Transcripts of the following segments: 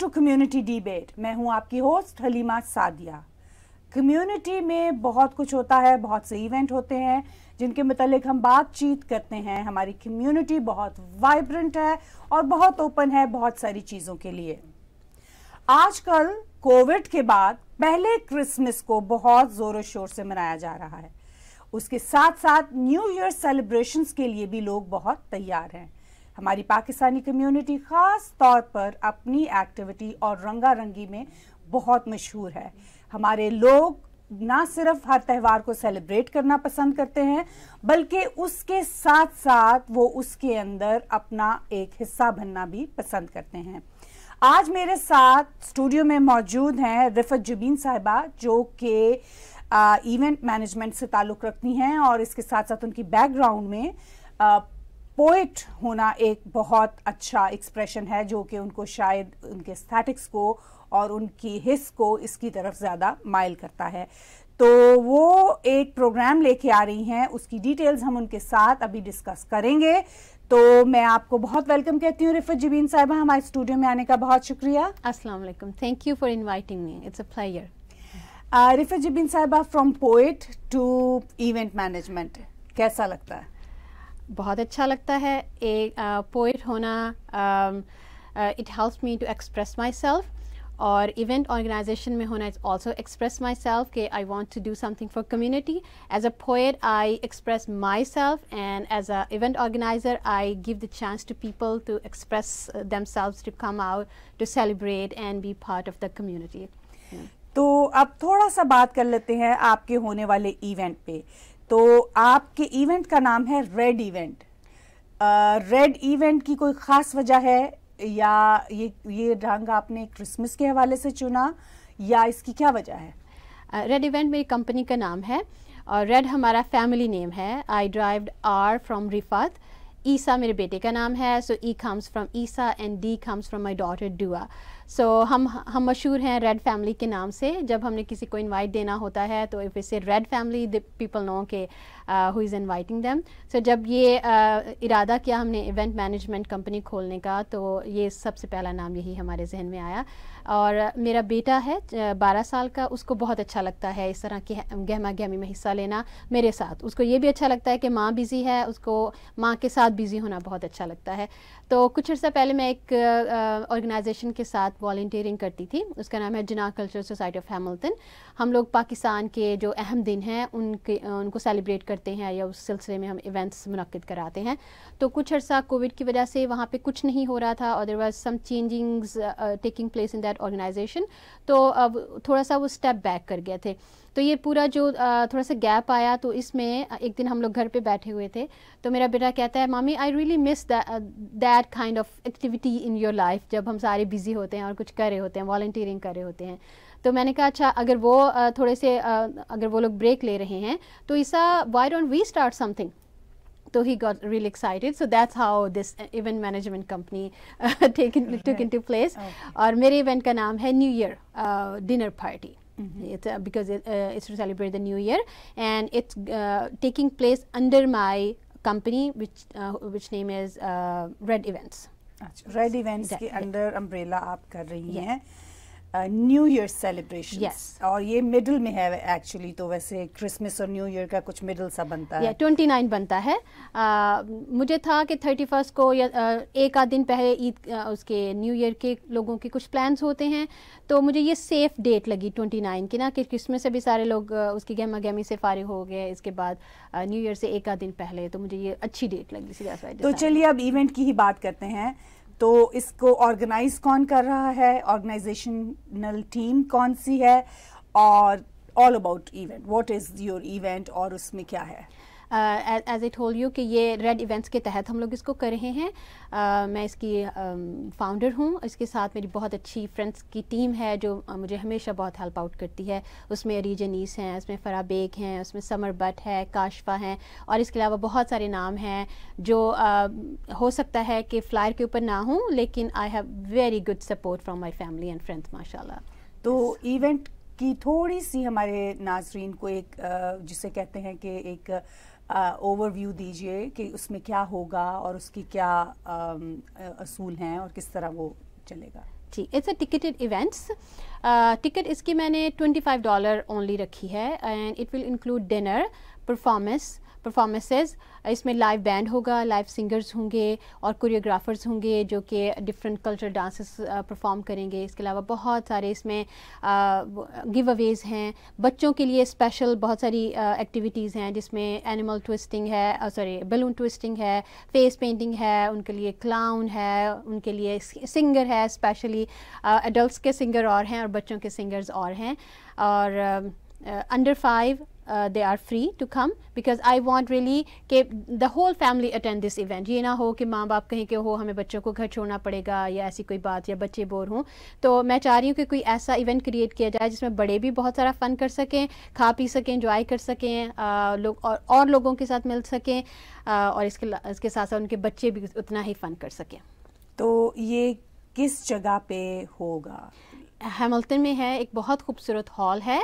To community debate मैं हूं आपकी होस्ट हलीमा सादिया कम्युनिटी में बहुत कुछ होता है बहुत से इवेंट होते हैं जिनके मतलब हम बातचीत करते हैं हमारी कम्युनिटी बहुत वाइब्रेंट है और बहुत ओपन है बहुत सारी चीज़ों के लिए आजकल कोविड के बाद पहले क्रिसमस को बहुत ज़ोरों शोर से मनाया जा रहा है उसके साथ साथ न्यू ईयर सेलिब्रेशंस के लिए भी लोग बहुत तैयार हैं हमारी पाकिस्तानी कम्युनिटी ख़ास तौर पर अपनी एक्टिविटी और रंगा रंगी में बहुत मशहूर है हमारे लोग ना सिर्फ हर त्यौहार को सेलिब्रेट करना पसंद करते हैं बल्कि उसके साथ साथ वो उसके अंदर अपना एक हिस्सा बनना भी पसंद करते हैं आज मेरे साथ स्टूडियो में मौजूद हैं रिफत जुबीन साहिबा जो कि इवेंट मैनेजमेंट से ताल्लुक़ रखती हैं और इसके साथ साथ उनकी बैकग्राउंड में पोइट होना एक बहुत अच्छा एक्सप्रेशन है जो कि उनको शायद उनके स्थैटिक्स को और उनकी हिस को इसकी तरफ ज़्यादा माइल करता है तो वो एक प्रोग्राम लेके आ रही हैं उसकी डिटेल्स हम उनके साथ अभी डिस्कस करेंगे तो मैं आपको बहुत वेलकम कहती हूँ रिफत जबीन साहिबा हमारे स्टूडियो में आने का बहुत शुक्रिया अस्सलाम वालेकुम thank you for inviting me it's a player Rifat Jabeen Sahiba from poet to event management कैसा लगता है बहुत अच्छा लगता है एक पोइट होना it helps me to express myself और इवेंट ऑर्गेनाइजेशन में होना is also express myself के I want to do something for community as a poet I express myself and as a event organizer I give the chance to people to express themselves to come out to celebrate and be part of the community तो अब थोड़ा सा बात कर लेते हैं आपके होने वाले इवेंट पे तो आपके इवेंट का नाम है रेड इवेंट रेड इवेंट की कोई ख़ास वजह है या ये ये रंग आपने क्रिसमस के हवाले से चुना या इसकी क्या वजह है रेड इवेंट मेरी कंपनी का नाम है और रेड हमारा फैमिली नेम है I derive R from Rifat Isa मेरे बेटे का नाम है so E comes from Isa and D comes from my daughter Dua so हम हम मशहूर हैं रेड फैमिली के नाम से जब हमने किसी को इनवाइट देना होता है तो इफ़ इसे red family the people know के who is inviting them so जब ये uh, इरादा किया हमने इवेंट मैनेजमेंट कंपनी खोलने का तो ये सबसे पहला नाम यही हमारे जहन में आया और मेरा बेटा है बारह साल का उसको बहुत अच्छा लगता है इस तरह की गहमा गहमी में हिस्सा लेना मेरे साथ उसको ये भी अच्छा लगता है कि माँ बिज़ी है उसको माँ के साथ बिज़ी होना बहुत अच्छा लगता है तो कुछ अर्सा पहले मैं एक ऑर्गेनाइजेशन के साथ वॉल्टियरिंग करती थी उसका नाम है Jinnah culture society of Hamilton हम लोग पाकिस्तान के जो अहम दिन हैं उनके उनको सेलिब्रेट करते हैं या उस सिलसिले में हम इवेंट्स मनद कराते हैं तो कुछ अर्सा कोविड की वजह से वहाँ पर कुछ नहीं हो रहा था और there was some changings taking place in that organization तो अब थोड़ा सा वो स्टेप बैक कर गए थे तो ये पूरा जो थोड़ा सा गैप आया तो इसमें एक दिन हम लोग घर पे बैठे हुए थे तो मेरा बेटा कहता है mommy I really miss that kind of activity in your life जब हम सारे बिजी होते हैं और कुछ कर रहे होते हैं वॉल्टियरिंग कर रहे होते हैं तो मैंने कहा अच्छा अगर वो थोड़े से अगर वो लोग ब्रेक ले रहे हैं तो Isa why don't we start something So he got really excited. So that's how this event management company uh, taken, took into place. Okay. और मेरे इवेंट का नाम है dinner party. Mm-hmm. It's uh, because it, uh, it's to celebrate the new year, and it's uh, taking place under my company, which uh, which name is uh, Red Events. Red Events Under umbrella you are doing. New year celebration और ये middle में है actually तो वैसे Christmas और new year का कुछ middle सा बनता yeah, है ट्वेंटी नाइन बनता है uh, मुझे था कि थर्टी फर्स्ट को या uh, एक आध दिन पहले ईद uh, उसके न्यू ईयर के लोगों के कुछ प्लान्स होते हैं तो मुझे ये सेफ डेट लगी ट्वेंटी नाइन की ना कि क्रिसमस से भी सारे लोग उसकी गहमा गहमी से फारिग हो गए इसके बाद न्यू ईयर से एक आध दिन पहले तो मुझे ये अच्छी डेट लगी तो चलिए अब इवेंट की ही बात करते हैं तो इसको ऑर्गेनाइज कौन कर रहा है ऑर्गेनाइजेशनल टीम कौन सी है और all about event what is your event और उसमें क्या है एज आई टोल्ड यू कि ये रेड इवेंट्स के तहत हम लोग इसको कर रहे हैं uh, मैं इसकी फाउंडर um, हूँ इसके साथ मेरी बहुत अच्छी फ्रेंड्स की टीम है जो uh, मुझे हमेशा बहुत हेल्प आउट करती है उसमें रीजनीस हैं उसमें फ़रा बेग हैं उसमें समर बट है काशफा हैं और इसके अलावा बहुत सारे नाम हैं जो uh, हो सकता है कि फ्लायर के ऊपर ना हूँ लेकिन I have very good support from my family and friends माशा तो इवेंट yes. कि थोड़ी सी हमारे नाजरीन को एक जिसे कहते हैं कि एक ओवरव्यू दीजिए कि उसमें क्या होगा और उसकी क्या असूल हैं और किस तरह वो चलेगा जी it's a ticketed events ticket इसकी मैंने ट्वेंटी फाइव डॉलर ओनली रखी है and it will include dinner performance performances uh, इसमें लाइव बैंड होगा लाइव सिंगर्स होंगे और कोरियोग्राफर्स होंगे जो कि डिफरेंट कल्चर डांसेस परफॉर्म करेंगे इसके अलावा बहुत सारे इसमें गिव uh, अवेज़ हैं बच्चों के लिए स्पेशल बहुत सारी एक्टिविटीज़ uh, हैं जिसमें एनिमल ट्विस्टिंग है सॉरी बलून ट्विस्टिंग है फेस पेंटिंग है उनके लिए क्लाउन है उनके लिए सिंगर है स्पेशली एडल्ट के सिंगर और हैं और बच्चों के सिंगर्स और हैं और under um, five uh, they are free to come because I want really कि the whole family attend this event ये ना हो कि माँ बाप कहें कि हो हमें बच्चों को घर छोड़ना पड़ेगा या ऐसी कोई बात या बच्चे बोर हों तो मैं चाह रही हूँ कि कोई ऐसा इवेंट क्रिएट किया जाए जिसमें बड़े भी बहुत सारा फ़न कर सकें खा पी सकें इंजॉय कर सकें लोग और, और लोगों के साथ मिल सकें और इसके इसके साथ साथ उनके बच्चे भी उतना ही फ़न कर सकें तो ये किस जगह पे होगा हेमल्टन में है एक बहुत खूबसूरत हॉल है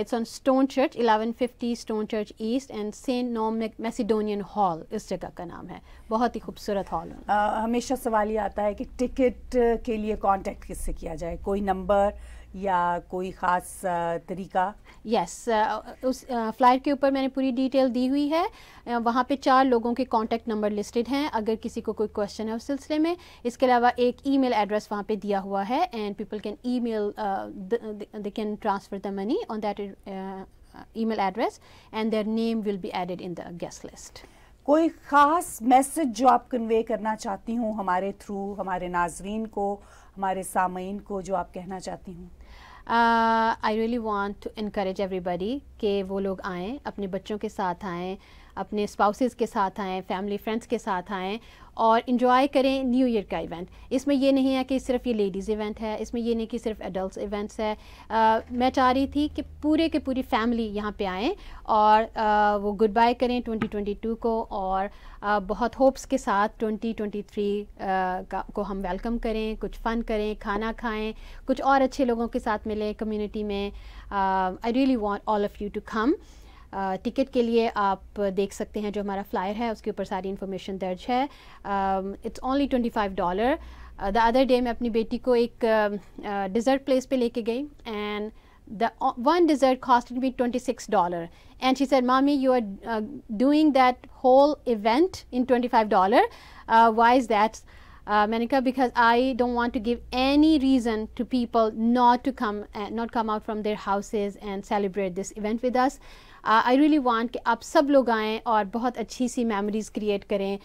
it's on Stone Church 1150 Stone Church East and saint नॉम मैसिडोनियन हॉल इस जगह का नाम है बहुत ही खूबसूरत हॉल uh, हमेशा सवाल ये आता है कि टिकट के लिए कांटेक्ट किससे किया जाए कोई नंबर या कोई ख़ास तरीका यस yes, उस फ्लायर के ऊपर मैंने पूरी डिटेल दी हुई है वहाँ पे चार लोगों के कांटेक्ट नंबर लिस्टेड हैं अगर किसी को कोई क्वेश्चन है उस सिलसिले में इसके अलावा एक ईमेल एड्रेस वहाँ पे दिया हुआ है and people can email they can transfer the money on that email address and their name will be added in the guest list कोई ख़ास मैसेज जो आप कन्वे करना चाहती हूँ हमारे थ्रू हमारे नाजरीन को हमारे सामीन को जो आप कहना चाहती हूँ I really want to encourage everybody कि वो लोग आएँ अपने बच्चों के साथ आएँ अपने स्पाउसेस के साथ आएँ फैमिली फ्रेंड्स के साथ आएँ और इन्जॉय करें न्यू ईयर का इवेंट इसमें यह नहीं है कि सिर्फ ये लेडीज़ इवेंट है इसमें यह नहीं कि सिर्फ एडल्ट इवेंट्स है आ, मैं चाह रही थी कि पूरे के पूरी फैमिली यहाँ पे आएँ और आ, वो गुड बाय करें 2022 को और आ, बहुत होप्स के साथ 2023 ट्वेंटी को हम वेलकम करें कुछ फ़न करें खाना खाएं कुछ और अच्छे लोगों के साथ मिलें कम्युनिटी में I really want all of you to come ticket के लिए आप देख सकते हैं जो हमारा फ्लायर है उसके ऊपर सारी इन्फॉर्मेशन दर्ज है it's only twenty five dollar the other day मैं अपनी बेटी को एक डिज़र्ट प्लेस पे लेके गई and the one dessert cost me twenty six dollar and she sir mommy you are doing that whole event in twenty five dollar why is that मैंने कहा because I don't want to give any reason to people not to come not come out from their houses and celebrate this event with us I really want कि आप सब लोग आएँ और बहुत अच्छी सी मेमोरीज़ क्रिएट करें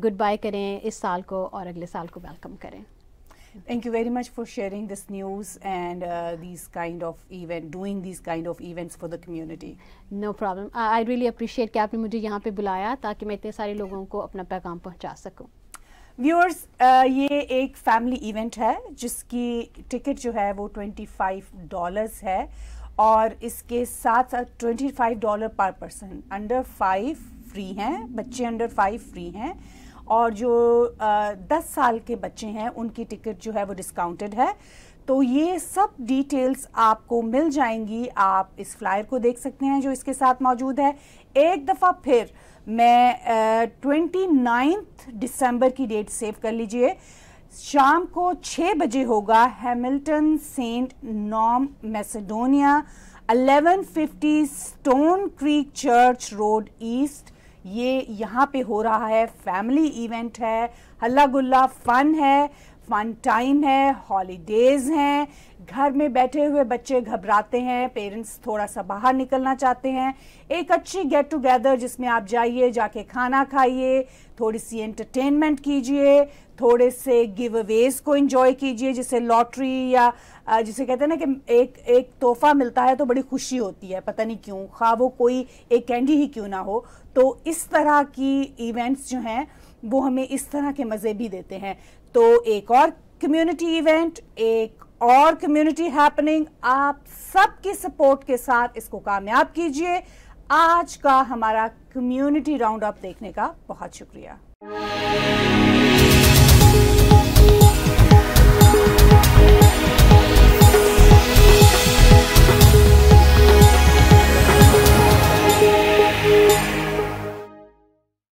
गुड बाय करें इस साल को और अगले साल को वेलकम करें Thank you very much for sharing this news and uh, these kind of event, doing these kind of events for the community. No problem. Uh, I really appreciate कि आपने मुझे यहाँ पे बुलाया ताकि मैं इतने सारे लोगों को अपना पैगाम पहुँचा सकूँ व्यूअर्स uh, ये एक फैमिली इवेंट है ticket टिकट जो है वो ट्वेंटी फाइव और इसके साथ साथ twenty five dollar per person under five free हैं बच्चे अंडर फाइव फ्री हैं और जो दस साल के बच्चे हैं उनकी टिकट जो है वो डिस्काउंटेड है तो ये सब डिटेल्स आपको मिल जाएंगी आप इस फ्लायर को देख सकते हैं जो इसके साथ मौजूद है एक दफ़ा फिर मैं ट्वेंटी नाइन्थ दिसंबर की डेट सेव कर लीजिए शाम को 6 बजे होगा Hamilton Saint Naum Macedonia 1150 Stone Creek Church Road East ये यहाँ पे हो रहा है फैमिली इवेंट है हल्ला गुल्ला फन है फन टाइम है हॉलीडेज हैं घर में बैठे हुए बच्चे घबराते हैं पेरेंट्स थोड़ा सा बाहर निकलना चाहते हैं एक अच्छी गेट टुगेदर जिसमें आप जाइए जाके खाना खाइए थोड़ी सी एंटरटेनमेंट कीजिए थोड़े से गिव अवेज को इन्जॉय कीजिए जिसे लॉटरी या जिसे कहते हैं ना कि एक एक तोहफा मिलता है तो बड़ी खुशी होती है पता नहीं क्यों खा हाँ, वो कोई एक कैंडी ही क्यों ना हो तो इस तरह की इवेंट्स जो हैं वो हमें इस तरह के मज़े भी देते हैं तो एक और कम्युनिटी इवेंट एक और कम्युनिटी हैपनिंग आप सबकी सपोर्ट के साथ इसको कामयाब कीजिए आज का हमारा कम्युनिटी राउंड अप देखने का बहुत शुक्रिया